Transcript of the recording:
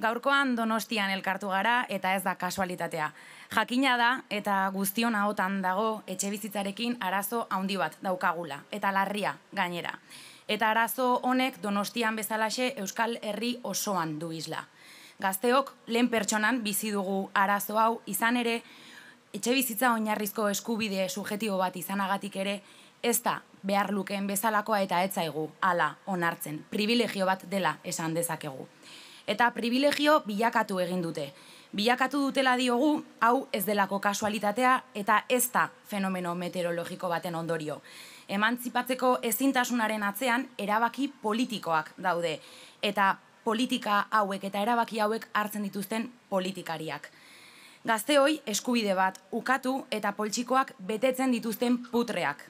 gaurkoan donostian elkartu gara eta ez da kasualitatea. Jakina da eta guztion ahotan dago etxe bizitzarekin arazo handi bat daukagula eta larria gainera. Eta arazo honek donostian bezalaxe Euskal Herri osoan du isla. Gazteok lehen pertsonan bizi dugu arazo hau izan ere etxe bizitza oinarrizko eskubide subjetibo bat izanagatik ere ez da behar lukeen bezalakoa eta etzaigu, zaigu hala onartzen, privilegio bat dela esan dezakegu eta privilegio bilakatu egin dute. Bilakatu dutela diogu, hau ez delako kasualitatea eta ez da fenomeno meteorologiko baten ondorio. Emantzipatzeko ezintasunaren atzean erabaki politikoak daude eta politika hauek eta erabaki hauek hartzen dituzten politikariak. Gazte eskubide bat ukatu eta poltsikoak betetzen dituzten putreak